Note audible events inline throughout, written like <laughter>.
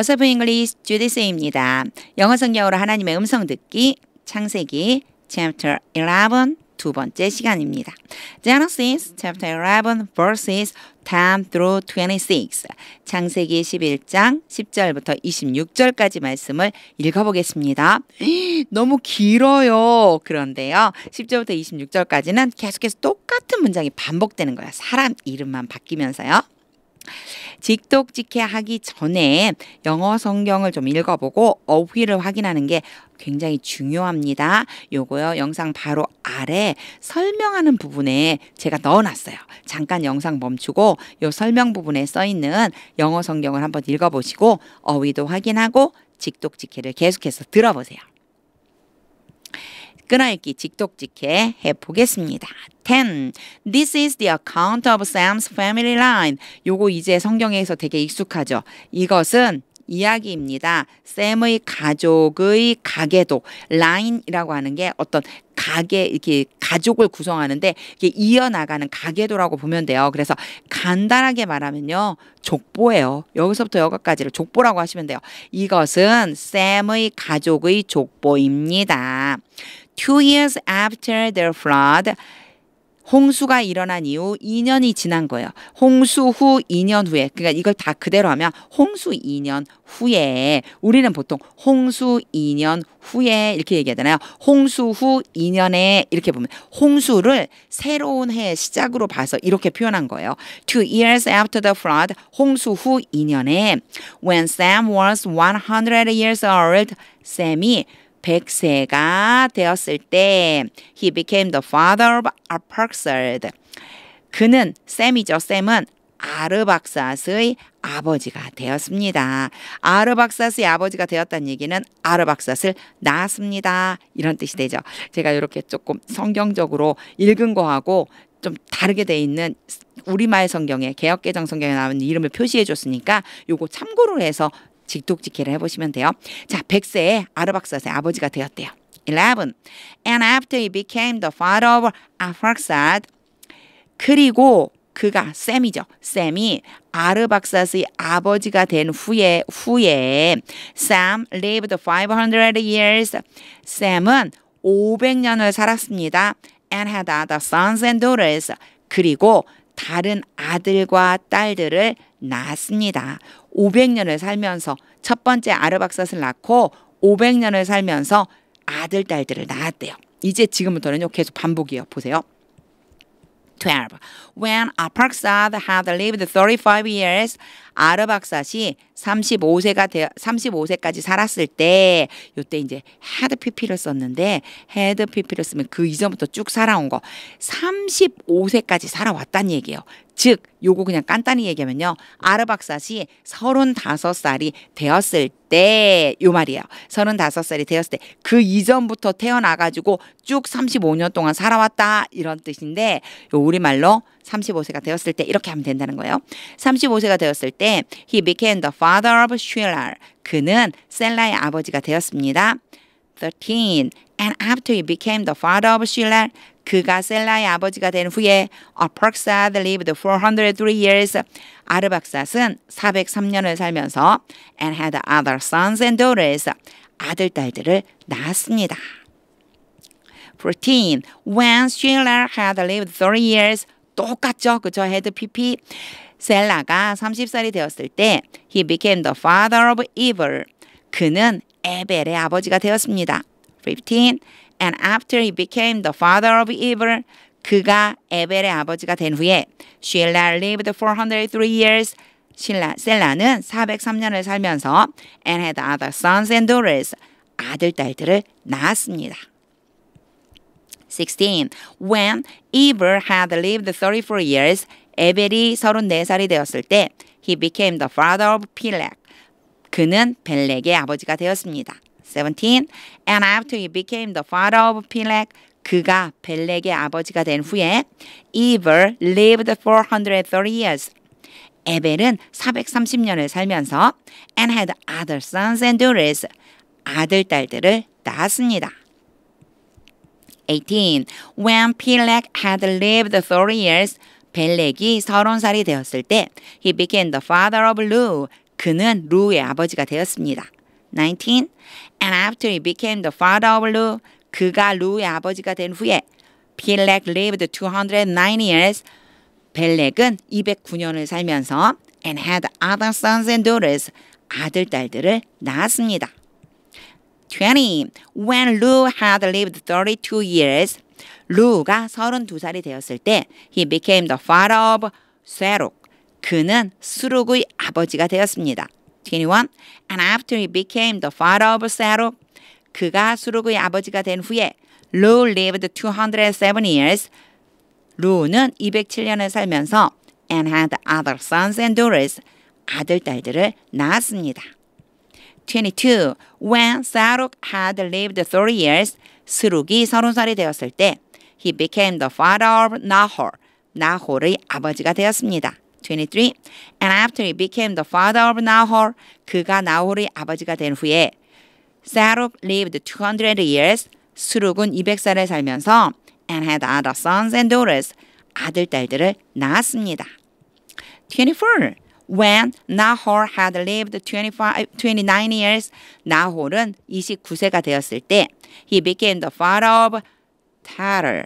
어서브 잉글리시 주디스입니다. 영어 성경으로 하나님의 음성 듣기 창세기 c h 11 두 번째 시간입니다. Genesis chapter 11 verses 10 through 26 창세기 11장 10절부터 26절까지 말씀을 읽어보겠습니다. <gasps> 너무 길어요. 그런데요. 10절부터 26절까지는 계속해서 똑같은 문장이 반복되는 거예 사람 이름만 바뀌면서요. 직독직해하기 전에 영어 성경을 좀 읽어보고 어휘를 확인하는 게 굉장히 중요합니다. 요거요. 영상 바로 아래 설명하는 부분에 제가 넣어놨어요. 잠깐 영상 멈추고 요 설명 부분에 써있는 영어 성경을 한번 읽어보시고 어휘도 확인하고 직독직해를 계속해서 들어보세요. 끊어읽기 직독직해 해보겠습니다. 10. This is the account of Sam's family line. 요거 이제 성경에서 되게 익숙하죠. 이것은 이야기입니다. 샘의 가족의 가계도 라인이라고 하는 게 어떤 가계 이렇게 가족을 구성하는데 이게 이어나가는 가계도라고 보면 돼요. 그래서 간단하게 말하면요. 족보예요. 여기서부터 여기까지를 족보라고 하시면 돼요. 이것은 샘의 가족의 족보입니다. two years after t h e flood 홍수가 일어난 이후 2년이 지난 거예요. 홍수 후 2년 후에 그러니까 이걸 다 그대로 하면 홍수 2년 후에 우리는 보통 홍수 2년 후에 이렇게 얘기하잖아요. 홍수 후 2년에 이렇게 보면 홍수를 새로운 해 시작으로 봐서 이렇게 표현한 거예요. Two years after the flood, 홍수 후 2년에 when Sam was 100 years old, 샘이 100세가 되었을 때 he became the father of a r p a x a d 그는 샘이죠샘은 아르박사스의 아버지가 되었습니다. 아르박사스의 아버지가 되었다는 얘기는 아르박사스를 낳았습니다. 이런 뜻이 되죠. 제가 이렇게 조금 성경적으로 읽은 거하고 좀 다르게 돼 있는 우리말 성경에 개혁개정 성경에 나오는 이름을 표시해 줬으니까 요거 참고를 해서 직독직기를 해보시면 돼요. 자, 100세에 아르박사스의 아버지가 되었대요. 11. And after he became the father of Arphaxad. 그리고 그가 샘이죠. 샘이 아르박사스의 아버지가 된 후에 후에 샘 lived 500 years. 샘은 500년을 살았습니다. And had other sons and daughters. 그리고 다른 아들과 딸들을 낳았습니다. 500년을 살면서 첫 번째 아르박삿을 낳고 500년을 살면서 아들 딸들을 낳았대요. 이제 지금부터는요 계속 반복이에요. 보세요. 12. When a r p a k a d had lived 35 years, 아르박삿이 35세가 되 35세까지 살았을 때, 요때 이제 had pp를 썼는데 had pp를 쓰면 그 이전부터 쭉 살아온 거 35세까지 살아왔단 얘기예요. 즉 요거 그냥 간단히 얘기하면요. 아르박삿이 서른 살이 되었을 때 요 말이에요. 서른 살이 되었을 때 그 이전부터 태어나 가지고 쭉삼십년 동안 살아왔다 이런 뜻인데 요 우리말로 삼십 세가 되었을 때 이렇게 하면 된다는 거예요. 삼십 세가 되었을 때 he became the father of s h i l a 그는 셀라의 아버지가 되었습니다. 13. And after he became the father of Shelah, 그가 셀라의 아버지가 된 후에 아팍사 lived 403 years. 아르박삿은 403년을 살면서 and had other sons and daughters. 아들 딸들을 낳았습니다. 14. When Shelah had lived 30 years, 똑같죠. 그죠? had pp. 셀라가 30살이 되었을 때 he became the father of evil. 그는 에벨의 아버지가 되었습니다. 15. And after he became the father of Abel, 그가 에벨의 아버지가 된 후에 Shelah lived 403 years. 신라, 셀라는 403년을 살면서 and had other sons and daughters, 아들, 딸들을 낳았습니다. 16. When Abel had lived 34 years, 에벨이 34살이 되었을 때 he became the father of Peleg. 그는 벨렉의 아버지가 되었습니다. 17. And after he became the father of Peleg, 그가 벨렉의 아버지가 된 후에 Eber lived 430 years. 에벨은 430년을 살면서 and had other sons and daughters. 아들, 딸들을 낳았습니다. 18. When Peleg had lived 30 years, 벨렉이 서른 살이 되었을 때, he became the father of Lu. 그는 루의 아버지가 되었습니다. 19. And after he became the father of Lu, 그가 루의 아버지가 된 후에 필렉 lived 209 years. 벨렉은 209년을 살면서 and had other sons and daughters. 아들 딸들을 낳았습니다. 20. When Lu had lived 32 years, 루가 32살이 되었을 때 he became the father of 쇠록 그는 수룩의 아버지가 되었습니다. 21. And after he became the father of Saruk, 그가 수룩의 아버지가 된 후에 Lu lived 207 years. 루는 207년을 살면서 and had other sons and daughters, 아들, 딸들을 낳았습니다. 22. When Saruk had lived 30 years, 스룩이 30살이 되었을 때 he became the father of Nahor, 나홀의 아버지가 되었습니다. 23. And after he became the father of Nahor, 그가 나홀의 아버지가 된 후에 Saruk lived 200 years. 수룩은 200살에 살면서 and had other sons and daughters. 아들 딸들을 낳았습니다. 24. When Nahor had lived 25, 29 years, 나홀은 29세가 되었을 때 he became the father of Tarer.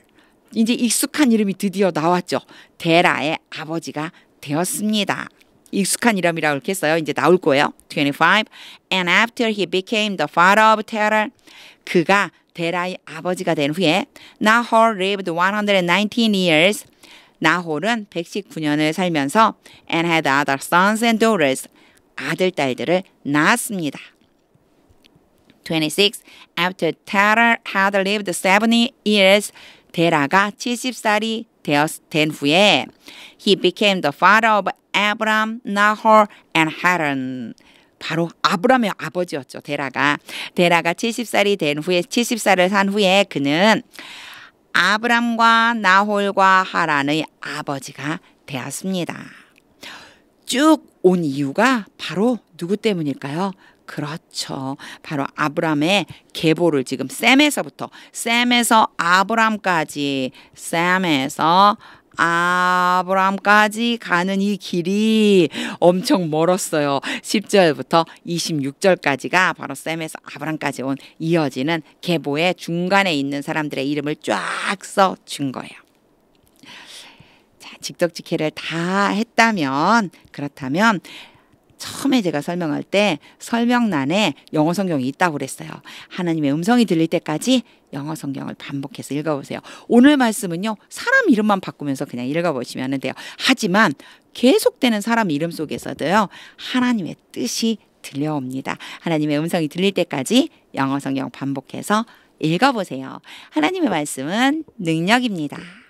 이제 익숙한 이름이 드디어 나왔죠. 데라의 아버지가 되었습니다. 익숙한 이름이라고 이렇게 써요. 이제 나올 거예요. 25. And after he became the father of Terah, 그가 데라의 아버지가 된 후에 나홀 lived 119 years. 나홀은 119년을 살면서 and had other sons and daughters. 아들 딸들을 낳았습니다. 26. After Terah had lived 70 years, 데라가 70살이 되었된 후에 he became the father of Abraham, Nahor and Haran. 바로 아브라함의 아버지였죠. 데라가 데라가 70살이 된 후에 70살을 산 후에 그는 아브람과 나홀과 하란의 아버지가 되었습니다. 쭉 온 이유가 바로 누구 때문일까요? 그렇죠. 바로 아브람의 계보를 지금 샘에서부터 샘에서 아브람까지 샘에서 아브람까지 가는 이 길이 엄청 멀었어요. 10절부터 26절까지가 바로 샘에서 아브람까지 온 이어지는 계보의 중간에 있는 사람들의 이름을 쫙 써준 거예요. 자, 직덕직해를 다 했다면 그렇다면 처음에 제가 설명할 때 설명란에 영어 성경이 있다고 그랬어요. 하나님의 음성이 들릴 때까지 영어 성경을 반복해서 읽어보세요. 오늘 말씀은요, 사람 이름만 바꾸면서 그냥 읽어보시면 돼요. 하지만 계속되는 사람 이름 속에서도요, 하나님의 뜻이 들려옵니다. 하나님의 음성이 들릴 때까지 영어 성경 반복해서 읽어보세요. 하나님의 말씀은 능력입니다.